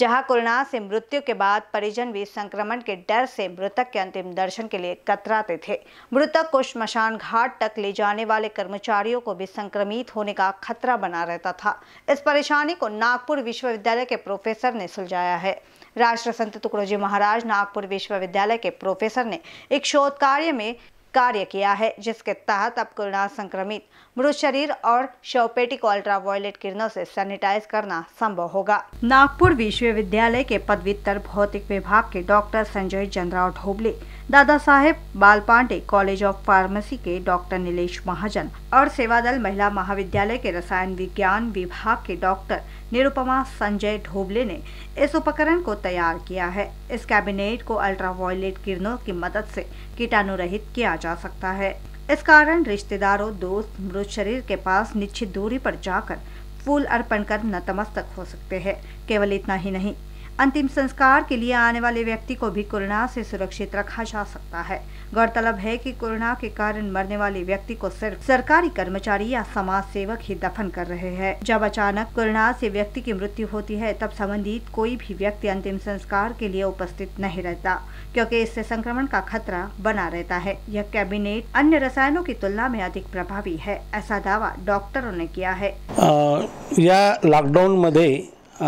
जहां कोरोना से मृत्यु के बाद परिजन भी संक्रमण के डर से मृतक के अंतिम दर्शन के लिए कतराते थे मृतक को शमशान घाट तक ले जाने वाले कर्मचारियों को भी संक्रमित होने का खतरा बना रहता था इस परेशानी को नागपुर विश्वविद्यालय के प्रोफेसर ने सुलझाया है राष्ट्र संत टुकड़ो महाराज नागपुर विश्वविद्यालय के प्रोफेसर ने एक शोध कार्य में कार्य किया है जिसके तहत अब कोरोना संक्रमित मृत शरीर और शवपेटी को अल्ट्रावायलेट किरणों से सैनिटाइज करना संभव होगा नागपुर विश्वविद्यालय के पदवीतर भौतिक विभाग के doctor Sanjay चंद्राव ढोबले Dada Saheb Bal Pande college of pharmacy के डॉक्टर नीलेश महाजन और सेवादल महिला महाविद्यालय के रसायन विज्ञान विभाग के डॉक्टर निरुपमा संजय ढोबले ने इस उपकरण को तैयार किया है इस कैबिनेट को अल्ट्रावायलेट किरणों की मदद से कीटाणु रहित किया जा सकता है इस कारण रिश्तेदारों दोस्त मृत शरीर के पास निश्चित दूरी पर जाकर फूल अर्पण कर नतमस्तक हो सकते हैं केवल इतना ही नहीं अंतिम संस्कार के लिए आने वाले व्यक्ति को भी कोरोना से सुरक्षित रखा जा सकता है गौरतलब है कि कोरोना के कारण मरने वाले व्यक्ति को सिर्फ सरकारी कर्मचारी या समाज सेवक ही दफन कर रहे हैं जब अचानक कोरोना से व्यक्ति की मृत्यु होती है तब संबंधित कोई भी व्यक्ति अंतिम संस्कार के लिए उपस्थित नहीं रहता क्योंकि इससे संक्रमण का खतरा बना रहता है यह कैबिनेट अन्य रसायनों की तुलना में अधिक प्रभावी है ऐसा दावा डॉक्टरों ने किया है आ, या लॉकडाऊन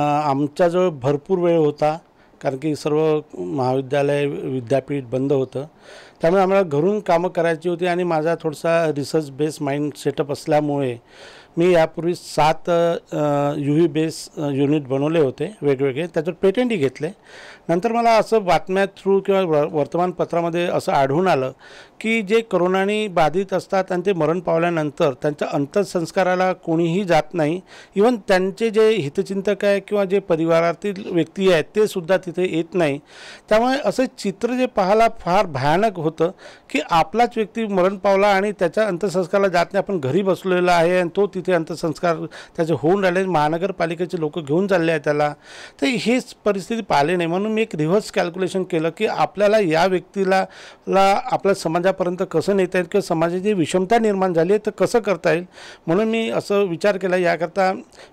आमचा जो भरपूर वेळ होता कारण की सर्व महाविद्यालय विद्यापीठ बंद होतं त्यामुळे आम्हाला घरून कामं करायची होती आणि माझा थोडासा रिसर्च बेस्ड माइंड सेटअप असल्यामुळे मी यापूर्वी सात यू व्ही बेस युनिट बनवले होते वेगवेगळे त्याच्यात पेटंटही घेतले नंतर मला असं बातम्या थ्रू किंवा वर्तमानपत्रामध्ये असं आढळून आलं की जे करोनाने बाधित असतात आणि ते मरण पावल्यानंतर त्यांच्या अंत्यसंस्काराला कोणीही जात नाही इवन त्यांचे जे हितचिंतक आहे किंवा जे परिवारातील व्यक्ती आहेत ते सुद्धा तिथे येत नाही त्यामुळे असं चित्र जे पाहायला फार भयानक होतं की आपलाच व्यक्ती मरण पावला आणि त्याच्या अंत्यसंस्काराला जात नाही आपण घरी बसलेला आहे आणि तो तिथे अंत्यसंस्कार त्याचे होऊन राहिले महानगरपालिकेचे लोक घेऊन चालले आहेत त्याला तर हेच परिस्थिती पाहिले नाही म्हणून मी एक रिव्हर्स कॅल्क्युलेशन केलं की आपल्याला या व्यक्तीला ला आपल्या समाजापर्यंत कसं नेता येईल किंवा समाजाची विषमता निर्माण झाली आहे तर कसं करता येईल म्हणून मी असं विचार केला याकरता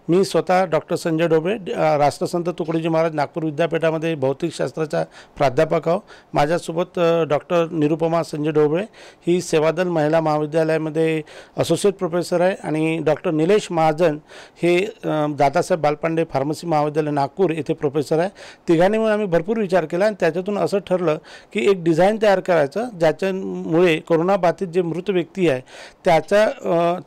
मी स्वतः डॉक्टर संजय ढोबे राष्ट्रसंत तुकडोजी महाराज नागपूर विद्यापीठामध्ये भौतिकशास्त्राचा प्राध्यापक आहो माझ्यासोबत डॉक्टर निरुपमा संजय ढोबळे ही सेवादल महिला महाविद्यालयामध्ये असोसिएट प्रोफेसर आहे आणि डॉक्टर डॉक्टर निलेश महाजन हे दादासाहेब बालपांडे फार्मसी महाविद्यालय नागपूर येथे प्रोफेसर आहे तिघांनी मिळून आम्ही भरपूर विचार केला आणि त्याच्यातून असं ठरलं की एक डिझाईन तयार करायचं ज्याच्यामुळे कोरोनाबाधित जे मृत व्यक्ती आहे त्याचा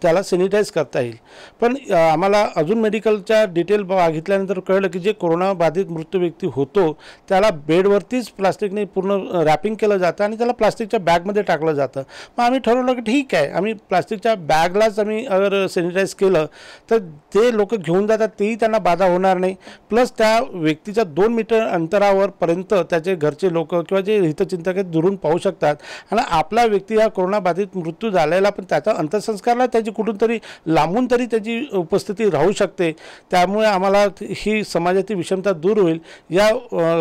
त्याला सॅनिटाईज करता येईल पण आम्हाला अजून मेडिकलच्या डिटेल बघितल्यानंतर कळलं की जे कोरोनाबाधित मृत व्यक्ती होतो त्याला बेडवरतीच प्लास्टिकने पूर्ण रॅपिंग केलं जातं आणि त्याला प्लास्टिकच्या बॅगमध्ये टाकलं जातं मग आम्ही ठरवलं की ठीक आहे आम्ही प्लास्टिकच्या बॅगलाच आम्ही अगर सॅनिटाईज केलं तर ते लोक घेऊन जातात तेही त्यांना बाधा होणार नाही प्लस त्या व्यक्तीच्या दोन मीटर अंतरावरपर्यंत त्याचे घरचे लोक किंवा जे हितचिंतक आहेत दुरून पाहू शकतात आणि आपला व्यक्ती हा कोरोनाबाधित मृत्यू झालेला पण त्याचा अंत्यसंस्कारला त्याची कुठून तरी लांबून तरी त्याची उपस्थिती राहू शकते त्यामुळे आम्हाला ही समाजाची विषमता दूर होईल या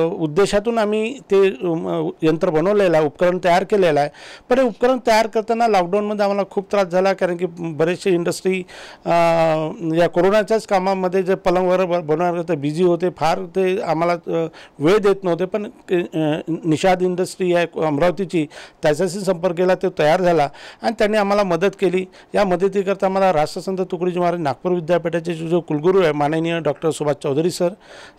उद्देशातून आम्ही ते यंत्र बनवलेलं आहे उपकरण तयार केलेलं आहे पण हे उपकरण तयार करताना लॉकडाऊनमध्ये आम्हाला खूप त्रास झाला कारण की बरेचसे इंडस्ट्री या कोरोनाच्याच कामामध्ये जे पलंगवर बनवणार ते बिझी होते फार ते आम्हाला वेळ देत नव्हते पण निषाद इंडस्ट्री या अमरावतीची त्याच्याशी संपर्क केला तो तयार झाला आणि त्यांनी आम्हाला मदत केली या मदतीकरता आम्हाला राष्ट्रसंत तुकडीजी महाराज नागपूर विद्यापीठाचे जो कुलगुरू आहे माननीय डॉक्टर सुभाष चौधरी सर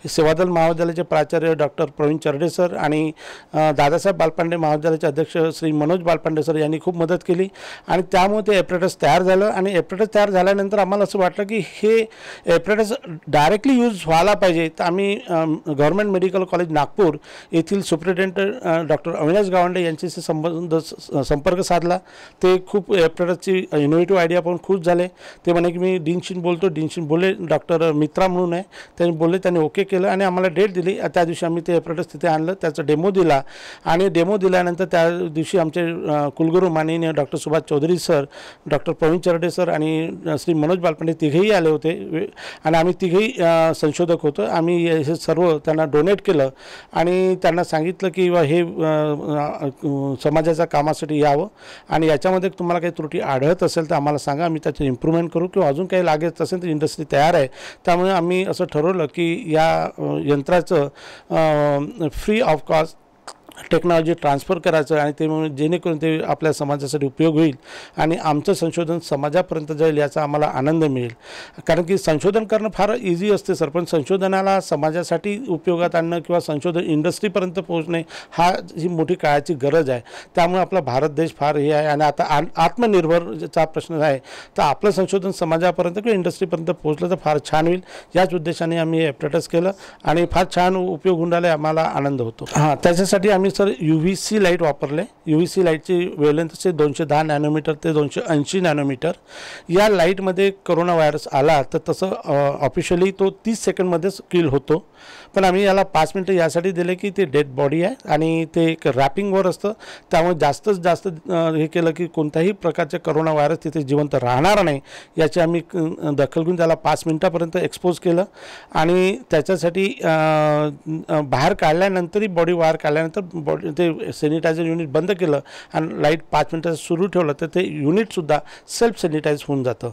सेवादल महाविद्यालयाचे प्राचार्य डॉक्टर प्रवीण चरडे सर आणि दादासाहेब बालपांडे महाविद्यालयाचे अध्यक्ष श्री मनोज बालपांडे सर यांनी खूप मदत केली आणि त्यामुळे ते एप्रेटस तयार झालं आणि एपरेटस तयार झाल्यानंतर नंतर आम्हाला असं वाटलं की हे एपरेटस डायरेक्टली यूज व्हायला पाहिजे तर आम्ही गव्हर्मेंट मेडिकल कॉलेज नागपूर येथील सुप्रिटेंडंट डॉक्टर अविनाश गावंडे यांच्याशी संबंध संपर्क साधला ते खूप एपरेटसची इनोव्हेटिव्ह आयडिया पाहून खुश झाले ते म्हणे की मी डिनशिन बोलतो डिनशिन बोलले डॉक्टर मित्रा म्हणून आहे त्यांनी बोलले त्यांनी ओके केलं आणि आम्हाला डेट दिली त्या दिवशी आम्ही ते ॲपरेटस तिथे आणलं त्याचा डेमो दिला आणि डेमो दिल्यानंतर त्या दिवशी आमचे कुलगुरू माननीय doctor Subhash Chaudhari sir doctor Pravin Charde sir आणि श्री मनोज बालपांडे तिघेही आले होते आणि आम्ही तिघेही संशोधक होतो आम्ही हे सर्व त्यांना डोनेट केलं आणि त्यांना सांगितलं की हे समाजाच्या कामासाठी यावं आणि याच्यामध्ये तुम्हाला काही त्रुटी आढळत असेल तर आम्हाला सांगा आम्ही त्याचं इम्प्रूव्हमेंट करू किंवा अजून काही लागत असेल तर इंडस्ट्री तयार आहे त्यामुळे आम्ही असं ठरवलं की या यंत्राचं free of cost technology transfer करायचं आणि ते म्हणून जेणेकरून ते आपल्या समाजासाठी उपयोग होईल आणि आमचं संशोधन समाजापर्यंत जाईल याचा आम्हाला आनंद मिळेल कारण की संशोधन करणं फार इझी असते सर पण संशोधनाला समाजासाठी उपयोगात आणणं किंवा संशोधन इंडस्ट्रीपर्यंत पोहोचणे हा ही मोठी काळाची गरज आहे त्यामुळे आपला भारत देश फार हे आहे आणि आता आत्मनिर्भरचा प्रश्न आहे तर आपलं संशोधन समाजापर्यंत किंवा इंडस्ट्रीपर्यंत पोहोचलं तर फार छान होईल याच उद्देशाने आम्ही हे केलं आणि फार छान उपयोग होऊन राहिला आम्हाला आनंद होतो हां त्याच्यासाठी आम्ही आम्ही sir U V C light वापरले यू व्ही सी लाईटची वेलेंथ असे दोनशे दहा नॅनोमीटर ते दोनशे ऐंशी नॅनोमीटर या लाईटमध्ये करोना व्हायरस आला तर तसं ऑफिशियली तो तीस सेकंडमध्येच किल होतो पण आम्ही याला पाच मिनटं यासाठी दिले की ते डेड बॉडी आहे आणि ते एक रॅपिंगवर असतं त्यामुळे जास्तच जास्त हे केलं की कोणत्याही प्रकारचे करोना व्हायरस तिथे जिवंत राहणार नाही याची आम्ही दखल घेऊन त्याला पाच मिनटापर्यंत एक्सपोज केलं आणि त्याच्यासाठी बाहेर काढल्यानंतरही बॉडी बाहेर काढल्यानंतर बॉडी ते सॅनिटायझर युनिट बंद केलं आणि लाईट पाच मिनटं सुरू ठेवलं तर ते युनिटसुद्धा सेल्फ सॅनिटाईज होऊन जातं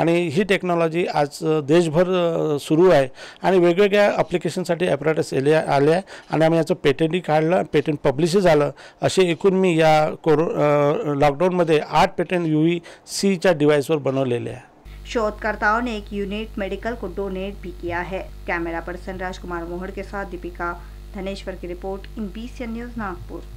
आणि ही टेक्नॉलॉजी आज देशभर सुरू आहे आणि वेगवेगळ्या अप्लिकेशनसाठी ॲपरेटस आले आले आहे आणि आम्ही याचं पेटंटही काढलं पेटंट पब्लिश झालं असे एकूण मी या कोरो लॉकडाऊनमध्ये आठ पेटंट यू ई सीच्या डिवाइसवर बनवलेले आहे शोधकर्ताओं ने एक यूनिट मेडिकल को डोनेट भी किया है कैमरा पर्सन राजकुमार मोहर के साथ दीपिका धनेश्वर की report in B news Nagpur